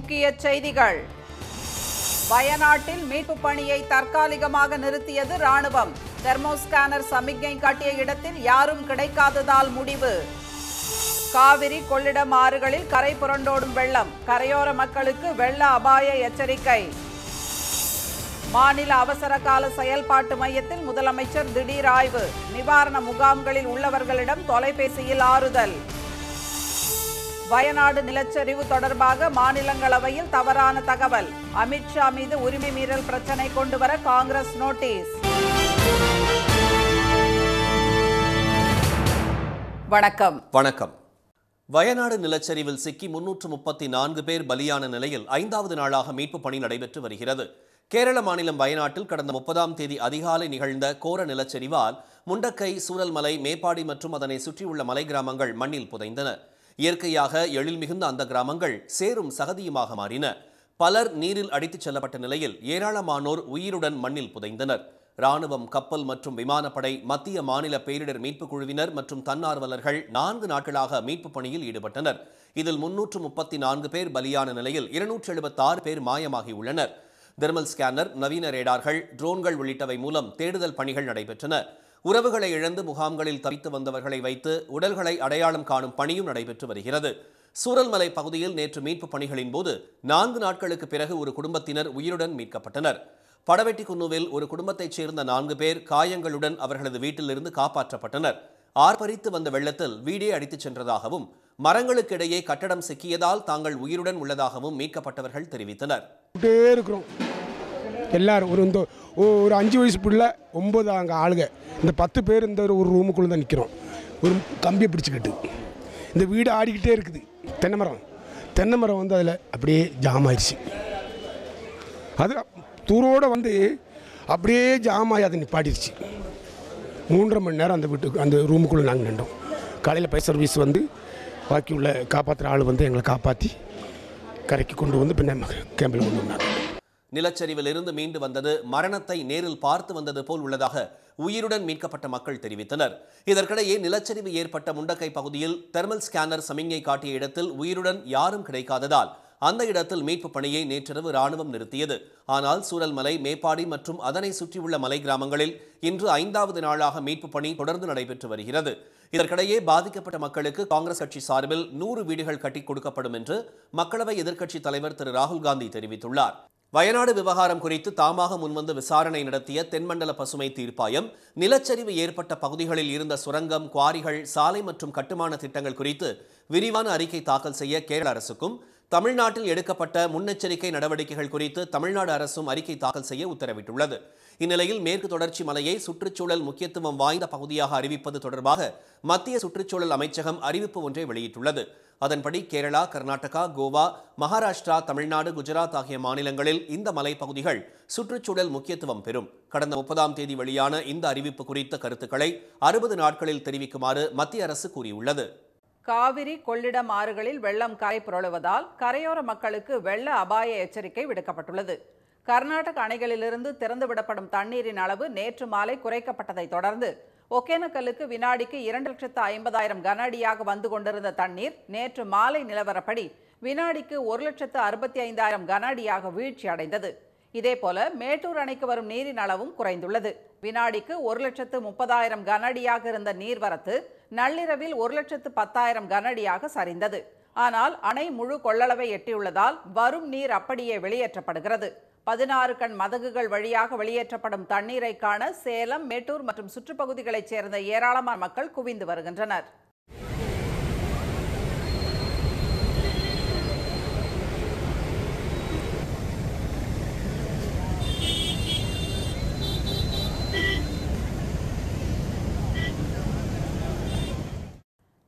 முக்கிய செய்திகள் வயநாட்டில் மீட்பு பணியை தற்காலிகமாக நிறுத்தியது ராணுவம் தெர்மோஸ்கேனர் சமிக்ஞை காட்டிய இடத்தில் யாரும் கிடைக்காததால் முடிவு காவிரி கொள்ளிடம் ஆறுகளில் கரை புரண்டோடும் வெள்ளம் கரையோர மக்களுக்கு வெள்ள அபாய எச்சரிக்கை மாநில அவசர கால செயல்பாட்டு மையத்தில் முதலமைச்சர் திடீர் ஆய்வு நிவாரண முகாம்களில் உள்ளவர்களிடம் தொலைபேசியில் ஆறுதல் வயநாடு நிலச்சரிவு தொடர்பாக மாநிலங்களவையில் தவறான தகவல் அமித்ஷா மீது உரிமை மீறல் பிரச்சனை வர காங்கிரஸ் நோட்டீஸ் வணக்கம் வணக்கம் வயநாடு நிலச்சரிவில் சிக்கி முன்னூற்று முப்பத்தி நான்கு பேர் பலியான நிலையில் ஐந்தாவது நாளாக மீட்பு பணி நடைபெற்று வருகிறது கேரள மாநிலம் வயநாட்டில் கடந்த முப்பதாம் தேதி அதிகாலை நிகழ்ந்த கோர நிலச்சரிவால் முண்டக்கை மலை மேப்பாடி மற்றும் அதனை சுற்றியுள்ள மலை கிராமங்கள் மண்ணில் புதைந்தன இயற்கையாக எழில் மிகுந்த அந்த கிராமங்கள் சேரும் சகதியுமாக மாறின பலர் நீரில் அடித்துச் செல்லப்பட்ட நிலையில் ஏராளமானோர் உயிருடன் மண்ணில் புதைந்தனர் ராணுவம் கப்பல் மற்றும் விமானப்படை மத்திய மாநில பேரிடர் மீட்புக் குழுவினர் மற்றும் தன்னார்வலர்கள் நான்கு நாட்களாக மீட்புப் பணியில் ஈடுபட்டனர் இதில் முன்னூற்று முப்பத்தி நான்கு பேர் பலியான நிலையில் இருநூற்று எழுபத்தாறு பேர் மாயமாகியுள்ளனர் தெர்மல் ஸ்கேனர் நவீன ரேடார்கள் ட்ரோன்கள் உள்ளிட்டவை மூலம் தேடுதல் பணிகள் நடைபெற்றன உறவுகளை இழந்து முகாம்களில் தவித்து வந்தவர்களை வைத்து உடல்களை அடையாளம் காணும் பணியும் நடைபெற்று வருகிறது சூரல்மலை பகுதியில் நேற்று மீட்பு பணிகளின் போது நான்கு நாட்களுக்கு பிறகு ஒரு குடும்பத்தினர் உயிருடன் மீட்கப்பட்டனர் படவெட்டி ஒரு குடும்பத்தைச் சேர்ந்த நான்கு பேர் காயங்களுடன் அவர்களது வீட்டிலிருந்து காப்பாற்றப்பட்டனர் ஆர்ப்பரித்து வந்த வெள்ளத்தில் வீடே அடித்துச் சென்றதாகவும் மரங்களுக்கிடையே கட்டடம் சிக்கியதால் தாங்கள் உயிருடன் உள்ளதாகவும் மீட்கப்பட்டவர்கள் தெரிவித்தனர் எல்லோரும் ஒரு இந்த ஒரு அஞ்சு வயசு பிள்ளை ஒம்பது அங்கே ஆளுங்க இந்த பத்து பேர் இந்த ஒரு ரூமுக்குள்ளே தான் நிற்கிறோம் ஒரு கம்பியை பிடிச்சிக்கிட்டு இந்த வீடு ஆடிக்கிட்டே இருக்குது தென்னை மரம் தென்னை மரம் வந்து அதில் அப்படியே ஜாம் ஆயிடுச்சு அது தூரோடு வந்து அப்படியே ஜாம் ஆகி அதை நிப்பாட்டிடுச்சு மூன்றரை மணி நேரம் அந்த வீட்டுக்கு அந்த ரூமுக்குள்ளே நாங்கள் நின்றோம் காலையில் பை சர்வீஸ் வந்து பாக்கி உள்ள காப்பாற்றுற ஆள் வந்து எங்களை காப்பாற்றி கரைக்கு கொண்டு வந்து பின்ன கேம்பில் கொண்டு வந்தாங்க நிலச்சரிவில் இருந்து மீண்டு வந்தது மரணத்தை நேரில் பார்த்து வந்தது போல் உள்ளதாக உயிருடன் மீட்கப்பட்ட மக்கள் தெரிவித்தனர் இதற்கிடையே நிலச்சரிவு ஏற்பட்ட முண்டக்கை பகுதியில் தெர்மல் ஸ்கேனர் சமிங்கை காட்டிய இடத்தில் உயிருடன் யாரும் கிடைக்காததால் அந்த இடத்தில் மீட்பு பணியை நேற்றிரவு ராணுவம் நிறுத்தியது ஆனால் சூழல்மலை மேப்பாடி மற்றும் அதனை சுற்றியுள்ள மலை கிராமங்களில் இன்று ஐந்தாவது நாளாக மீட்பு பணி தொடர்ந்து நடைபெற்று வருகிறது இதற்கிடையே பாதிக்கப்பட்ட மக்களுக்கு காங்கிரஸ் கட்சி சார்பில் நூறு வீடுகள் கட்டி கொடுக்கப்படும் என்று மக்களவை எதிர்க்கட்சித் தலைவர் திரு ராகுல் காந்தி தெரிவித்துள்ளார் வயநாடு விவகாரம் குறித்து தாமாக முன்வந்து விசாரணை நடத்திய தென்மண்டல பசுமை தீர்ப்பாயம் நிலச்சரிவு ஏற்பட்ட பகுதிகளில் இருந்த சுரங்கம் குவாரிகள் சாலை மற்றும் கட்டுமான திட்டங்கள் குறித்து விரிவான அறிக்கை தாக்கல் செய்ய கேரள அரசுக்கும் தமிழ்நாட்டில் எடுக்கப்பட்ட முன்னெச்சரிக்கை நடவடிக்கைகள் குறித்து தமிழ்நாடு அரசும் அறிக்கை தாக்கல் செய்ய உத்தரவிட்டுள்ளது இந்நிலையில் மேற்கு தொடர்ச்சி மலையை சுற்றுச்சூழல் முக்கியத்துவம் வாய்ந்த பகுதியாக அறிவிப்பது தொடர்பாக மத்திய சுற்றுச்சூழல் அமைச்சகம் அறிவிப்பு ஒன்றை வெளியிட்டுள்ளது அதன்படி கேரளா கர்நாடகா கோவா மகாராஷ்டிரா தமிழ்நாடு குஜராத் ஆகிய மாநிலங்களில் இந்த மலைப்பகுதிகள் சுற்றுச்சூழல் முக்கியத்துவம் பெறும் கடந்த முப்பதாம் தேதி வெளியான இந்த அறிவிப்பு குறித்த கருத்துக்களை அறுபது நாட்களில் தெரிவிக்குமாறு மத்திய அரசு கூறியுள்ளது காவிரி கொள்ளிடம் ஆறுகளில் வெள்ளம் கரை புரழுவதால் கரையோர மக்களுக்கு வெள்ள அபாய எச்சரிக்கை விடுக்கப்பட்டுள்ளது கர்நாடக அணைகளிலிருந்து திறந்துவிடப்படும் தண்ணீரின் அளவு நேற்று மாலை குறைக்கப்பட்டதை தொடர்ந்து ஒகேனக்கலுக்கு வினாடிக்கு இரண்டு லட்சத்து ஐம்பதாயிரம் கன அடியாக வந்து கொண்டிருந்த தண்ணீர் நேற்று மாலை நிலவரப்படி வினாடிக்கு ஒரு லட்சத்து அறுபத்தி ஐந்தாயிரம் கன அடியாக வீழ்ச்சி அடைந்தது இதேபோல மேட்டூர் அணைக்கு வரும் நீரின் அளவும் குறைந்துள்ளது வினாடிக்கு ஒரு லட்சத்து முப்பதாயிரம் கன அடியாக இருந்த நீர்வரத்து நள்ளிரவில் ஒரு லட்சத்து பத்தாயிரம் கன அடியாக சரிந்தது ஆனால் அணை முழு கொள்ளளவை எட்டியுள்ளதால் வரும் நீர் அப்படியே வெளியேற்றப்படுகிறது பதினாறு கண் மதகுகள் வழியாக வெளியேற்றப்படும் தண்ணீரை காண சேலம் மேட்டூர் மற்றும் சுற்றுப்பகுதிகளைச் சேர்ந்த ஏராளமான மக்கள் குவிந்து வருகின்றனர்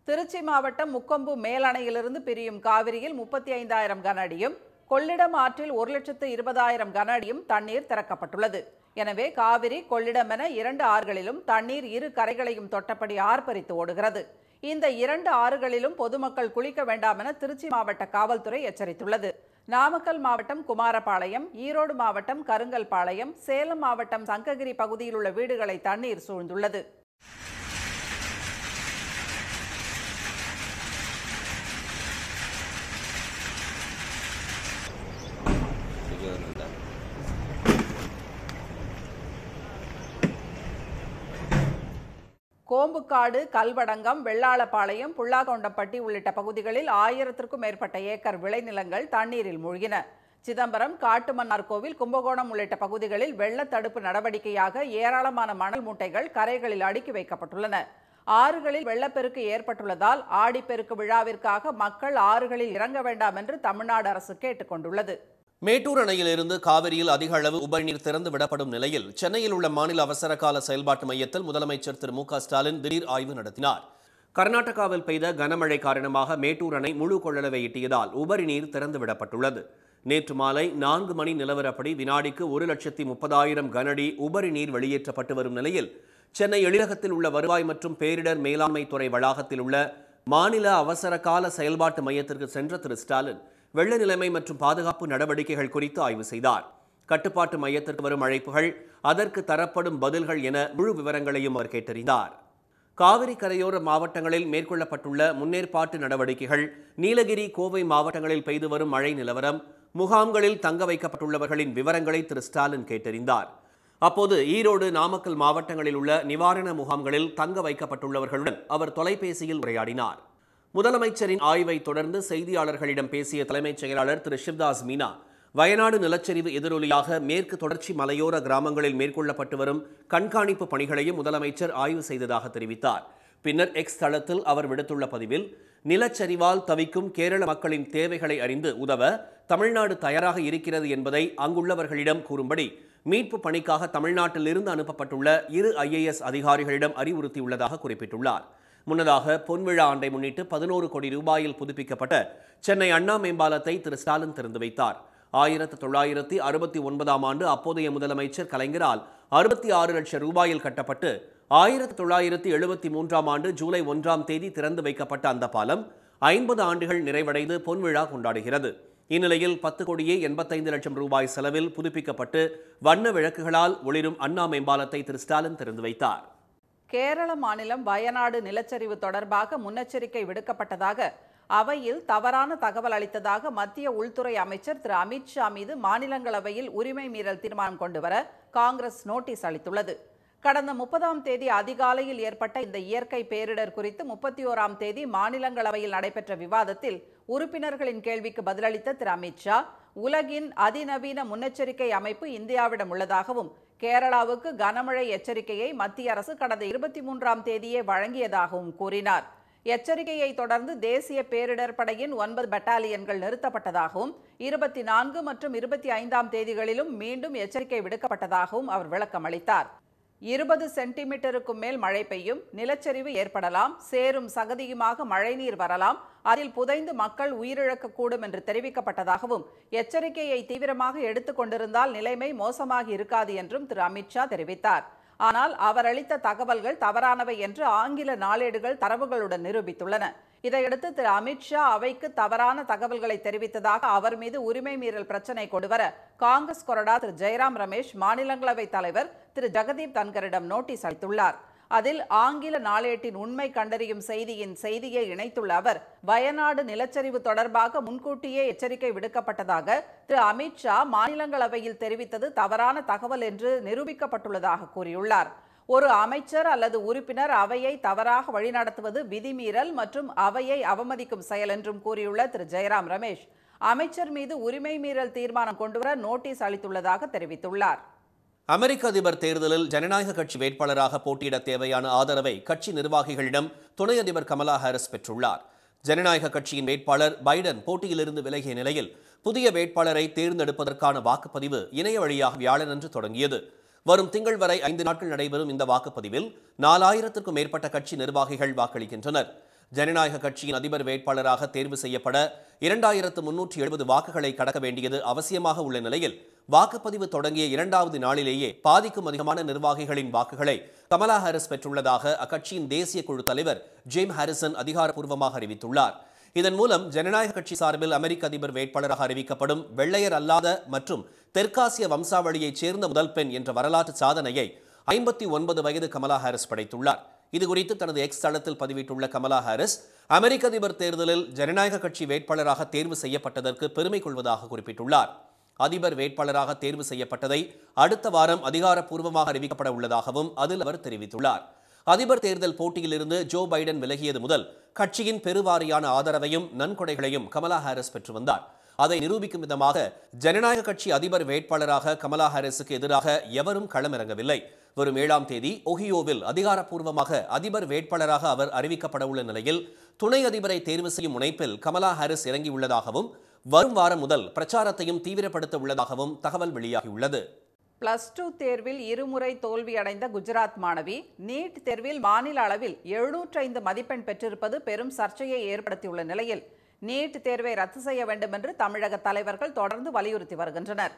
திருச்சி மாவட்டம் முக்கொம்பு மேலணையிலிருந்து பிரியும் காவிரியில் முப்பத்தி ஐந்தாயிரம் கன அடியும் கொள்ளிடம் ஆற்றில் ஒரு லட்சத்து இருபதாயிரம் கன அடியும் தண்ணீர் திறக்கப்பட்டுள்ளது எனவே காவிரி கொள்ளிடம் என இரண்டு ஆறுகளிலும் தண்ணீர் இரு கரைகளையும் தொட்டபடி ஆர்ப்பரித்து ஓடுகிறது இந்த இரண்டு ஆறுகளிலும் பொதுமக்கள் குளிக்க வேண்டாம் என திருச்சி மாவட்ட காவல்துறை எச்சரித்துள்ளது நாமக்கல் மாவட்டம் குமாரபாளையம் ஈரோடு மாவட்டம் கருங்கல்பாளையம் சேலம் மாவட்டம் சங்ககிரி பகுதியில் உள்ள வீடுகளை தண்ணீர் சூழ்ந்துள்ளது ஓம்புக்காடு கல்வடங்கம் வெள்ளாளப்பாளையம் புல்லாகொண்டப்பட்டி உள்ளிட்ட பகுதிகளில் ஆயிரத்திற்கும் மேற்பட்ட ஏக்கர் விளைநிலங்கள் தண்ணீரில் மூழ்கின சிதம்பரம் காட்டுமன்னார் கோவில் கும்பகோணம் உள்ளிட்ட பகுதிகளில் வெள்ள தடுப்பு நடவடிக்கையாக ஏராளமான மணல் மூட்டைகள் கரைகளில் அடுக்கி வைக்கப்பட்டுள்ளன ஆறுகளில் வெள்ளப்பெருக்கு ஏற்பட்டுள்ளதால் ஆடிப்பெருக்கு விழாவிற்காக மக்கள் ஆறுகளில் இறங்க வேண்டாம் என்று தமிழ்நாடு அரசு கேட்டுக்கொண்டுள்ளது மேட்டூர் அணையிலிருந்து காவிரியில் அதிக அளவு உபரிநீர் திறந்து விடப்படும் நிலையில் சென்னையில் உள்ள மாநில அவசர கால செயல்பாட்டு மையத்தில் முதலமைச்சர் திரு மு ஸ்டாலின் திடீர் ஆய்வு நடத்தினார் கர்நாடகாவில் பெய்த கனமழை காரணமாக மேட்டூர் அணை முழு கொள்ளளவை எட்டியதால் உபரி நீர் திறந்து விடப்பட்டுள்ளது நேற்று மாலை நான்கு மணி நிலவரப்படி வினாடிக்கு ஒரு லட்சத்தி முப்பதாயிரம் கனடி உபரி நீர் வெளியேற்றப்பட்டு வரும் நிலையில் சென்னை எழிலகத்தில் உள்ள வருவாய் மற்றும் பேரிடர் மேலாண்மை துறை வளாகத்தில் உள்ள மாநில அவசர கால செயல்பாட்டு மையத்திற்கு சென்ற திரு ஸ்டாலின் வெள்ள நிலைமை மற்றும் பாதுகாப்பு நடவடிக்கைகள் குறித்து ஆய்வு செய்தார் கட்டுப்பாட்டு மையத்திற்கு வரும் அழைப்புகள் அதற்கு தரப்படும் பதில்கள் என முழு விவரங்களையும் அவர் கேட்டறிந்தார் காவிரி கரையோர மாவட்டங்களில் மேற்கொள்ளப்பட்டுள்ள முன்னேற்பாட்டு நடவடிக்கைகள் நீலகிரி கோவை மாவட்டங்களில் பெய்து வரும் மழை நிலவரம் முகாம்களில் தங்க வைக்கப்பட்டுள்ளவர்களின் விவரங்களை திரு ஸ்டாலின் கேட்டறிந்தார் அப்போது ஈரோடு நாமக்கல் மாவட்டங்களில் உள்ள நிவாரண முகாம்களில் தங்க வைக்கப்பட்டுள்ளவர்களுடன் அவர் தொலைபேசியில் உரையாடினார் முதலமைச்சரின் ஆய்வை தொடர்ந்து செய்தியாளர்களிடம் பேசிய தலைமைச் செயலாளர் திரு சிவ்தாஸ் மீனா வயநாடு நிலச்சரிவு எதிரொலியாக மேற்கு தொடர்ச்சி மலையோர கிராமங்களில் மேற்கொள்ளப்பட்டு வரும் கண்காணிப்பு பணிகளையும் முதலமைச்சர் ஆய்வு செய்ததாக தெரிவித்தார் பின்னர் எக்ஸ் தளத்தில் அவர் விடுத்துள்ள பதிவில் நிலச்சரிவால் தவிக்கும் கேரள மக்களின் தேவைகளை அறிந்து உதவ தமிழ்நாடு தயாராக இருக்கிறது என்பதை அங்குள்ளவர்களிடம் கூறும்படி மீட்பு பணிக்காக தமிழ்நாட்டிலிருந்து அனுப்பப்பட்டுள்ள இரு ஐஏஎஸ் அதிகாரிகளிடம் அறிவுறுத்தியுள்ளதாக குறிப்பிட்டுள்ளார் முன்னதாக பொன்விழா ஆண்டை முன்னிட்டு பதினோரு கோடி ரூபாயில் புதுப்பிக்கப்பட்ட சென்னை அண்ணா மேம்பாலத்தை திரு ஸ்டாலின் திறந்து வைத்தார் ஆயிரத்தி தொள்ளாயிரத்தி அறுபத்தி ஒன்பதாம் ஆண்டு அப்போதைய முதலமைச்சர் கலைஞரால் அறுபத்தி ஆறு லட்சம் ரூபாயில் கட்டப்பட்டு ஆயிரத்தி தொள்ளாயிரத்தி எழுபத்தி மூன்றாம் ஆண்டு ஜூலை ஒன்றாம் தேதி திறந்து வைக்கப்பட்ட அந்த பாலம் ஐம்பது ஆண்டுகள் நிறைவடைந்து பொன்விழா கொண்டாடுகிறது இந்நிலையில் பத்து கோடியே எண்பத்தைந்து லட்சம் ரூபாய் செலவில் புதுப்பிக்கப்பட்டு வண்ண விளக்குகளால் ஒளிரும் அண்ணா மேம்பாலத்தை திரு ஸ்டாலின் திறந்து வைத்தார் கேரள மாநிலம் வயநாடு நிலச்சரிவு தொடர்பாக முன்னெச்சரிக்கை விடுக்கப்பட்டதாக அவையில் தவறான தகவல் அளித்ததாக மத்திய உள்துறை அமைச்சர் திரு அமித்ஷா மீது மாநிலங்களவையில் உரிமை மீறல் தீர்மானம் கொண்டுவர காங்கிரஸ் நோட்டீஸ் அளித்துள்ளது கடந்த முப்பதாம் தேதி அதிகாலையில் ஏற்பட்ட இந்த இயற்கை பேரிடர் குறித்து முப்பத்தி ஓராம் தேதி மாநிலங்களவையில் நடைபெற்ற விவாதத்தில் உறுப்பினர்களின் கேள்விக்கு பதிலளித்த திரு அமித்ஷா உலகின் அதிநவீன முன்னெச்சரிக்கை அமைப்பு இந்தியாவிடம் உள்ளதாகவும் கேரளாவுக்கு கனமழை எச்சரிக்கையை மத்திய அரசு கடந்த இருபத்தி மூன்றாம் தேதியே வழங்கியதாகவும் கூறினார் எச்சரிக்கையை தொடர்ந்து தேசிய பேரிடர் படையின் ஒன்பது பட்டாலியன்கள் நிறுத்தப்பட்டதாகவும் இருபத்தி நான்கு மற்றும் இருபத்தி ஐந்தாம் தேதிகளிலும் மீண்டும் எச்சரிக்கை விடுக்கப்பட்டதாகவும் அவர் விளக்கம் அளித்தார் இருபது சென்டிமீட்டருக்கும் மேல் மழை பெய்யும் நிலச்சரிவு ஏற்படலாம் சேரும் சகதியுமாக மழைநீர் வரலாம் அதில் புதைந்து மக்கள் உயிரிழக்கக்கூடும் என்று தெரிவிக்கப்பட்டதாகவும் எச்சரிக்கையை தீவிரமாக எடுத்துக் கொண்டிருந்தால் நிலைமை மோசமாக இருக்காது என்றும் திரு அமித்ஷா தெரிவித்தார் ஆனால் அவர் அளித்த தகவல்கள் தவறானவை என்று ஆங்கில நாளேடுகள் தரவுகளுடன் நிரூபித்துள்ளன இதையடுத்து திரு அமித்ஷா அவைக்கு தவறான தகவல்களை தெரிவித்ததாக அவர் மீது உரிமை மீறல் பிரச்சனை கொண்டுவர காங்கிரஸ் கொறடா திரு ஜெயராம் ரமேஷ் மாநிலங்களவை தலைவர் திரு ஜெகதீப் தன்கரிடம் நோட்டீஸ் அளித்துள்ளார் அதில் ஆங்கில நாளேட்டின் உண்மை கண்டறியும் செய்தியின் செய்தியை இணைத்துள்ள அவர் வயநாடு நிலச்சரிவு தொடர்பாக முன்கூட்டியே எச்சரிக்கை விடுக்கப்பட்டதாக திரு அமித்ஷா மாநிலங்களவையில் தெரிவித்தது தவறான தகவல் என்று நிரூபிக்கப்பட்டுள்ளதாக கூறியுள்ளார் ஒரு அமைச்சர் அல்லது உறுப்பினர் அவையை தவறாக வழிநடத்துவது விதிமீறல் மற்றும் அவையை அவமதிக்கும் செயல் என்றும் கூறியுள்ள திரு ஜெயராம் ரமேஷ் அமைச்சர் மீது உரிமை மீறல் தீர்மானம் கொண்டுவர நோட்டீஸ் அளித்துள்ளதாக தெரிவித்துள்ளார் அமெரிக்க அதிபர் தேர்தலில் ஜனநாயக கட்சி வேட்பாளராக போட்டியிட தேவையான ஆதரவை கட்சி நிர்வாகிகளிடம் துணை அதிபர் கமலா ஹாரிஸ் பெற்றுள்ளார் ஜனநாயக கட்சியின் வேட்பாளர் பைடன் போட்டியிலிருந்து விலகிய நிலையில் புதிய வேட்பாளரை தேர்ந்தெடுப்பதற்கான வாக்குப்பதிவு இணைய வழியாக வியாழனன்று தொடங்கியது வரும் திங்கள் வரை ஐந்து நாட்கள் நடைபெறும் இந்த வாக்குப்பதிவில் நாலாயிரத்திற்கும் மேற்பட்ட கட்சி நிர்வாகிகள் வாக்களிக்கின்றனர் ஜனநாயக கட்சியின் அதிபர் வேட்பாளராக தேர்வு செய்யப்பட இரண்டாயிரத்து முன்னூற்றி எழுபது வாக்குகளை கடக்க வேண்டியது அவசியமாக உள்ள நிலையில் வாக்குப்பதிவு தொடங்கிய இரண்டாவது நாளிலேயே பாதிக்கும் அதிகமான நிர்வாகிகளின் வாக்குகளை கமலா ஹாரிஸ் பெற்றுள்ளதாக அக்கட்சியின் தேசிய குழு தலைவர் ஜேம் ஹாரிசன் அதிகாரப்பூர்வமாக அறிவித்துள்ளார் இதன் மூலம் ஜனநாயக கட்சி சார்பில் அமெரிக்க அதிபர் வேட்பாளராக அறிவிக்கப்படும் வெள்ளையர் அல்லாத மற்றும் தெற்காசிய வம்சாவளியைச் சேர்ந்த முதல் பெண் என்ற வரலாற்று சாதனையை ஐம்பத்தி ஒன்பது வயது கமலா ஹாரிஸ் படைத்துள்ளார் இதுகுறித்து தனது எக்ஸ் தளத்தில் பதிவிட்டுள்ள கமலா ஹாரிஸ் அமெரிக்க அதிபர் தேர்தலில் ஜனநாயக கட்சி வேட்பாளராக தேர்வு செய்யப்பட்டதற்கு பெருமை கொள்வதாக குறிப்பிட்டுள்ளார் அதிபர் வேட்பாளராக தேர்வு செய்யப்பட்டதை அடுத்த வாரம் அதிகாரப்பூர்வமாக அறிவிக்கப்பட உள்ளதாகவும் அதில் அவர் தெரிவித்துள்ளார் அதிபர் தேர்தல் போட்டியிலிருந்து ஜோ பைடன் விலகியது முதல் கட்சியின் பெருவாரியான ஆதரவையும் நன்கொடைகளையும் கமலா ஹாரிஸ் பெற்று வந்தார் அதை நிரூபிக்கும் விதமாக ஜனநாயக கட்சி அதிபர் வேட்பாளராக கமலா ஹாரிஸுக்கு எதிராக எவரும் களமிறங்கவில்லை வரும் ஏழாம் தேதி ஒஹியோவில் அதிகாரப்பூர்வமாக அதிபர் வேட்பாளராக அவர் அறிவிக்கப்பட உள்ள நிலையில் துணை அதிபரை தேர்வு செய்யும் முனைப்பில் கமலா ஹாரிஸ் இறங்கியுள்ளதாகவும் வரும் வாரம் முதல் பிரச்சாரத்தையும் தீவிரப்படுத்த உள்ளதாகவும் தகவல் வெளியாகியுள்ளது பிளஸ் டூ தேர்வில் இருமுறை தோல்வியடைந்த குஜராத் மாணவி நீட் தேர்வில் மாநில அளவில் எழுநூற்றைந்து மதிப்பெண் பெற்றிருப்பது பெரும் சர்ச்சையை ஏற்படுத்தியுள்ள நிலையில் நீட் தேர்வை ரத்து செய்ய வேண்டும் என்று தமிழக தலைவர்கள் தொடர்ந்து வலியுறுத்தி வருகின்றனர்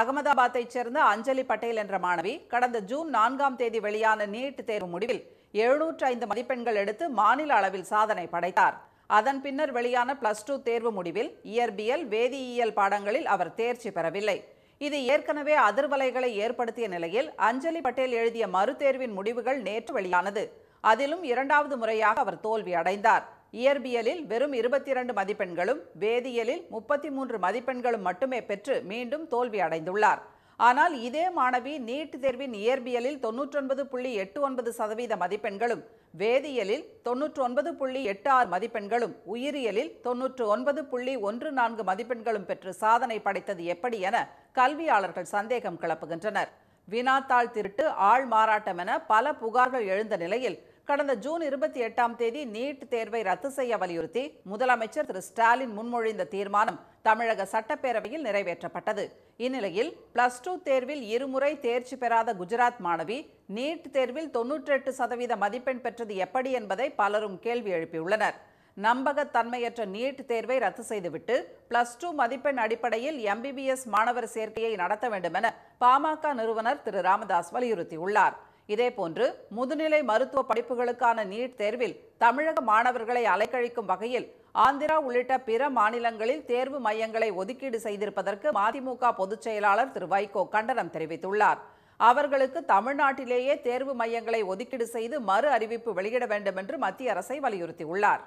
அகமதாபாத்தைச் சேர்ந்த அஞ்சலி பட்டேல் என்ற மாணவி கடந்த ஜூன் நான்காம் தேதி வெளியான நீட் தேர்வு முடிவில் எழுநூற்று ஐந்து மதிப்பெண்கள் எடுத்து மாநில அளவில் சாதனை படைத்தார் அதன் பின்னர் வெளியான பிளஸ் டூ தேர்வு முடிவில் இயற்பியல் வேதியியல் பாடங்களில் அவர் தேர்ச்சி பெறவில்லை இது ஏற்கனவே அதிர்வலைகளை ஏற்படுத்திய நிலையில் அஞ்சலி பட்டேல் எழுதிய மறுதேர்வின் முடிவுகள் நேற்று வெளியானது அதிலும் இரண்டாவது முறையாக அவர் தோல்வி அடைந்தார் இயற்பியலில் வெறும் இருபத்தி இரண்டு மதிப்பெண்களும் வேதியியலில் முப்பத்தி மூன்று மதிப்பெண்களும் மட்டுமே பெற்று மீண்டும் தோல்வி அடைந்துள்ளார் ஆனால் இதே மாணவி நீட் தேர்வின் இயற்பியலில் தொன்னூற்றொன்பது புள்ளி எட்டு ஒன்பது சதவீத மதிப்பெண்களும் வேதியியலில் தொன்னூற்று ஒன்பது புள்ளி எட்டு ஆறு மதிப்பெண்களும் உயிரியலில் தொன்னூற்று ஒன்பது புள்ளி ஒன்று நான்கு மதிப்பெண்களும் பெற்று சாதனை படைத்தது எப்படி என கல்வியாளர்கள் சந்தேகம் கிளப்புகின்றனர் வினாத்தாள் திருட்டு ஆள் மாறாட்டம் என பல புகார்கள் எழுந்த நிலையில் கடந்த ஜூன் இருபத்தி எட்டாம் தேதி நீட் தேர்வை ரத்து செய்ய வலியுறுத்தி முதலமைச்சர் திரு ஸ்டாலின் முன்மொழிந்த தீர்மானம் தமிழக சட்டப்பேரவையில் நிறைவேற்றப்பட்டது இந்நிலையில் பிளஸ் டூ தேர்வில் இருமுறை தேர்ச்சி பெறாத குஜராத் மாணவி நீட் தேர்வில் தொன்னூற்றெட்டு சதவீத மதிப்பெண் பெற்றது எப்படி என்பதை பலரும் கேள்வி எழுப்பியுள்ளனர் நம்பகத்தன்மையற்ற நீட் தேர்வை ரத்து செய்துவிட்டு பிளஸ் டூ மதிப்பெண் அடிப்படையில் எம்பிபிஎஸ் மாணவர் சேர்க்கையை நடத்த வேண்டும் என பாமக நிறுவனர் திரு ராமதாஸ் வலியுறுத்தியுள்ளார் இதேபோன்று முதுநிலை மருத்துவ படிப்புகளுக்கான நீட் தேர்வில் தமிழக மாணவர்களை அலைக்கழிக்கும் வகையில் ஆந்திரா உள்ளிட்ட பிற மாநிலங்களில் தேர்வு மையங்களை ஒதுக்கீடு செய்திருப்பதற்கு மதிமுக பொதுச் செயலாளர் திரு வைகோ கண்டனம் தெரிவித்துள்ளார் அவர்களுக்கு தமிழ்நாட்டிலேயே தேர்வு மையங்களை ஒதுக்கீடு செய்து மறு அறிவிப்பு வெளியிட வேண்டும் என்று மத்திய அரசை வலியுறுத்தியுள்ளார்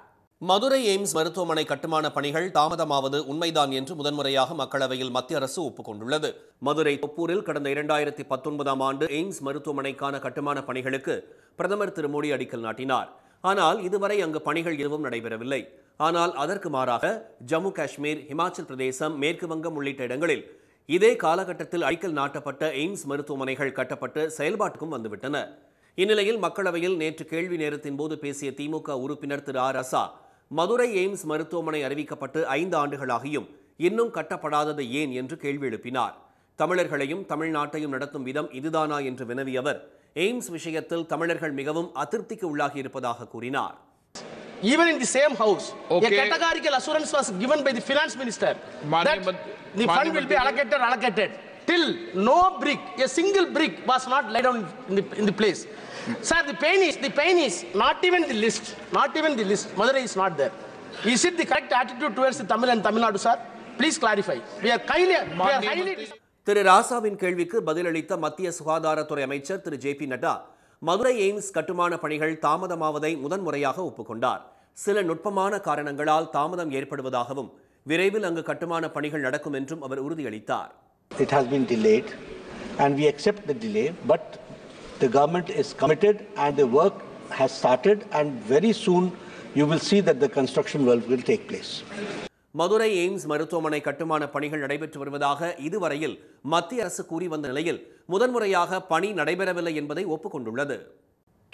மதுரை எய்ம்ஸ் மருத்துவமனை கட்டுமான பணிகள் தாமதமாவது உண்மைதான் என்று முதன்முறையாக மக்களவையில் மத்திய அரசு ஒப்புக்கொண்டுள்ளது மதுரை தொப்பூரில் கடந்த இரண்டாயிரத்தி பத்தொன்பதாம் ஆண்டு எய்ம்ஸ் மருத்துவமனைக்கான கட்டுமான பணிகளுக்கு பிரதமர் திரு மோடி அடிக்கல் நாட்டினார் ஆனால் இதுவரை அங்கு பணிகள் எதுவும் நடைபெறவில்லை ஆனால் அதற்கு மாறாக ஜம்மு காஷ்மீர் ஹிமாச்சல் பிரதேசம் மேற்கு வங்கம் உள்ளிட்ட இடங்களில் இதே காலகட்டத்தில் அடிக்கல் நாட்டப்பட்ட எய்ம்ஸ் மருத்துவமனைகள் கட்டப்பட்டு செயல்பாட்டுக்கும் வந்துவிட்டன இந்நிலையில் மக்களவையில் நேற்று கேள்வி நேரத்தின் போது பேசிய திமுக உறுப்பினர் திரு ஆர் அசா மதுரை எய்ம்ஸ் மருத்துவமனை அறிவிக்கப்பட்டு ஐந்து ஆண்டுகளாகியும் இன்னும் கட்டப்படாதது ஏன் என்று கேள்வி எழுப்பினார் தமிழர்களையும் தமிழ்நாட்டையும் நடத்தும் விதம் இதுதானா என்று வினவிய அவர் எய்ம்ஸ் விஷயத்தில் தமிழர்கள் மிகவும் அதிருப்திக்கு உள்ளாகி இருப்பதாக கூறினார் Even in the same house, okay. a categorical assurance was given by the finance minister Mani that the fund Mani will be allocated, allocated. Till no brick, a single brick was not laid down in the, in the place. Sir the pain is the pain is not even the list not even the list Madurai is not there is it the correct attitude towards Tamil and Tamil Nadu sir please clarify we are highly we are highly திரு ராசாவின் கேள்விக்கு பதிலளித்த மத்திய சுகாதாரத்துறை அமைச்சர் திரு J P Nadda Madurai AIIMS கட்டுமான பணிகள் தாமதமாவதை முதன்முறையாக ஒப்புக்கொண்டார் சில நுட்பமான காரணங்களால் தாமதம் ஏற்படுவதாகவும் விரைவில் அங்கு கட்டுமான பணிகள் நடக்கும் என்றும் அவர் உறுதியளித்தார் It has been delayed and we accept the delay but The government is committed and the work has started and very soon you will see that the construction work will take place. Madurai AIIMS மருத்துவமனை கட்டுமான பணிகள் நடைபெற்று வருவதாக இதுவரையில் மத்திய அரசு கூறி வந்த நிலையில் முதன்முறையாக பணி நடைபெறவில்லை என்பதை ஒப்புக்கொண்டுள்ளது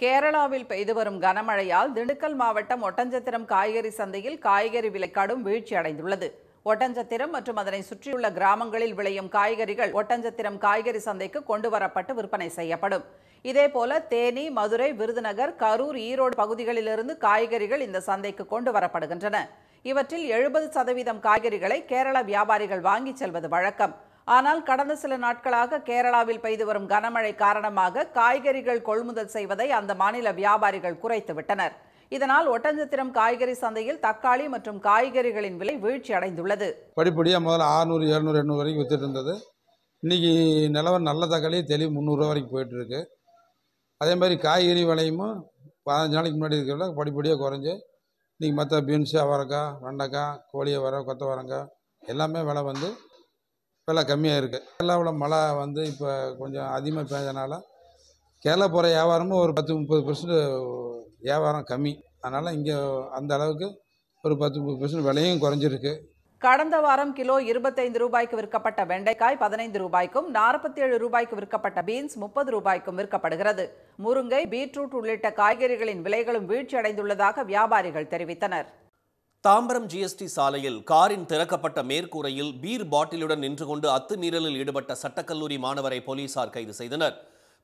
கேரளாவில் பெய்து வரும் கனமழையால் திண்டுக்கல் மாவட்டம் ஒட்டஞ்சத்திரம் காய்கறி சந்தையில் காய்கறி விலை கடும் வீழ்ச்சி அடைந்துள்ளது ஒட்டஞ்சத்திரம் மற்றும் அதனை சுற்றியுள்ள கிராமங்களில் விளையும் காய்கறிகள் ஒட்டஞ்சத்திரம் காய்கறி சந்தைக்கு கொண்டு வரப்பட்டு விற்பனை செய்யப்படும் இதேபோல தேனி மதுரை விருதுநகர் கரூர் ஈரோடு பகுதிகளிலிருந்து காய்கறிகள் இந்த சந்தைக்கு கொண்டு வரப்படுகின்றன இவற்றில் எழுபது சதவீதம் காய்கறிகளை கேரள வியாபாரிகள் வாங்கிச் செல்வது வழக்கம் ஆனால் கடந்த சில நாட்களாக கேரளாவில் பெய்து வரும் கனமழை காரணமாக காய்கறிகள் கொள்முதல் செய்வதை அந்த மாநில வியாபாரிகள் குறைத்துவிட்டனர் இதனால் ஒட்டஞ்சத்திரம் காய்கறி சந்தையில் தக்காளி மற்றும் காய்கறிகளின் விலை வீழ்ச்சி அடைந்துள்ளது படிப்படியாக முதல்ல ஆறுநூறு எழுநூறு எண்ணூறு வரைக்கும் வித்துட்டு இருந்தது இன்றைக்கி நிலவரம் நல்ல தக்காளி தெளிவு முந்நூறுரூவா வரைக்கும் போயிட்டுருக்கு அதே மாதிரி காய்கறி விலையும் பதினஞ்சு நாளைக்கு முன்னாடி இருக்கிற படிப்படியாக குறைஞ்சி இன்றைக்கி மற்ற பீன்ஸு அவரைக்காய் வெண்டைக்காய் கோழி கொத்த கொத்தவரங்காய் எல்லாமே விலை வந்து விலை கம்மியாக இருக்குது கேரளாவில் மழை வந்து இப்போ கொஞ்சம் அதிகமாக பேஞ்சனால கேரளா போகிற வியாபாரமும் ஒரு பத்து முப்பது பர்சன்ட் வியாபாரம் கம்மி அதனால் இங்கே அந்த அளவுக்கு ஒரு பத்து பர்சன்ட் விலையும் குறைஞ்சிருக்கு கடந்த வாரம் கிலோ இருபத்தைந்து ரூபாய்க்கு விற்கப்பட்ட வெண்டைக்காய் பதினைந்து ரூபாய்க்கும் நாற்பத்தி ஏழு ரூபாய்க்கு விற்கப்பட்ட பீன்ஸ் முப்பது ரூபாய்க்கும் விற்கப்படுகிறது முருங்கை பீட்ரூட் உள்ளிட்ட காய்கறிகளின் விலைகளும் வீழ்ச்சியடைந்துள்ளதாக வியாபாரிகள் தெரிவித்தனர் தாம்பரம் ஜிஎஸ்டி சாலையில் காரின் திறக்கப்பட்ட மேற்கூரையில் பீர் பாட்டிலுடன் நின்று கொண்டு அத்துமீறலில் ஈடுபட்ட சட்டக்கல்லூரி மாணவரை போலீசார் கைது செய்தனர்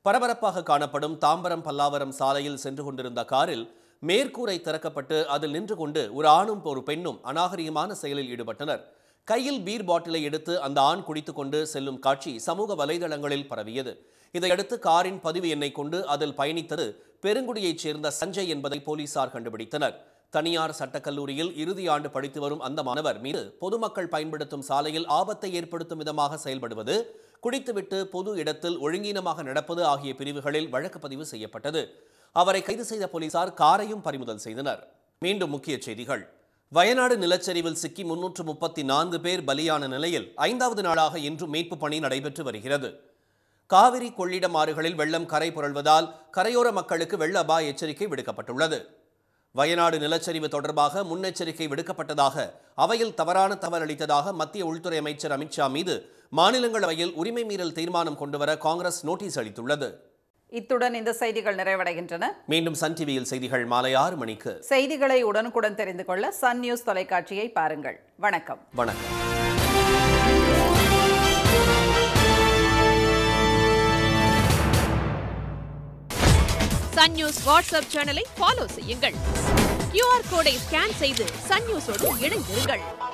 பரபரப்பாக காணப்படும் தாம்பரம் பல்லாவரம் சாலையில் சென்று கொண்டிருந்த காரில் மேற்கூரை திறக்கப்பட்டு அதில் நின்று கொண்டு ஒரு ஆணும் ஒரு பெண்ணும் அநாகரிகமான செயலில் ஈடுபட்டனர் கையில் பீர் பாட்டிலை எடுத்து அந்த ஆண் குடித்துக்கொண்டு செல்லும் காட்சி சமூக வலைதளங்களில் பரவியது இதையடுத்து காரின் பதிவு எண்ணை கொண்டு அதில் பயணித்தது பெருங்குடியைச் சேர்ந்த சஞ்சய் என்பதை போலீசார் கண்டுபிடித்தனர் தனியார் சட்டக்கல்லூரியில் இறுதி ஆண்டு படித்து வரும் அந்த மாணவர் மீது பொதுமக்கள் பயன்படுத்தும் சாலையில் ஆபத்தை ஏற்படுத்தும் விதமாக செயல்படுவது குடித்துவிட்டு பொது இடத்தில் ஒழுங்கீனமாக நடப்பது ஆகிய பிரிவுகளில் வழக்கு பதிவு செய்யப்பட்டது அவரை கைது செய்த போலீசார் காரையும் பறிமுதல் செய்தனர் மீண்டும் முக்கிய செய்திகள் வயநாடு நிலச்சரிவில் சிக்கி முன்னூற்று முப்பத்தி நான்கு பேர் பலியான நிலையில் ஐந்தாவது நாளாக இன்று மீட்பு பணி நடைபெற்று வருகிறது காவிரி கொள்ளிடம் ஆறுகளில் வெள்ளம் கரை புரள்வதால் கரையோர மக்களுக்கு வெள்ள அபாய எச்சரிக்கை விடுக்கப்பட்டுள்ளது வயநாடு நிலச்சரிவு தொடர்பாக முன்னெச்சரிக்கை விடுக்கப்பட்டதாக அவையில் தவறான தவறளித்ததாக மத்திய உள்துறை அமைச்சர் அமித்ஷா மீது மாநிலங்களவையில் உரிமை மீறல் தீர்மானம் கொண்டுவர காங்கிரஸ் நோட்டீஸ் அளித்துள்ளது இத்துடன் இந்த செய்திகள் நிறைவடைகின்றன மீண்டும் சன் டிவியில் செய்திகள் மாலை ஆறு மணிக்கு செய்திகளை உடனுக்குடன் தெரிந்து கொள்ள சன் நியூஸ் தொலைக்காட்சியை பாருங்கள் வணக்கம் வணக்கம் சன் நியூஸ் வாட்ஸ்அப் சேனலை ஃபாலோ செய்யுங்கள் கியூஆர் கோடை ஸ்கேன் செய்து சன்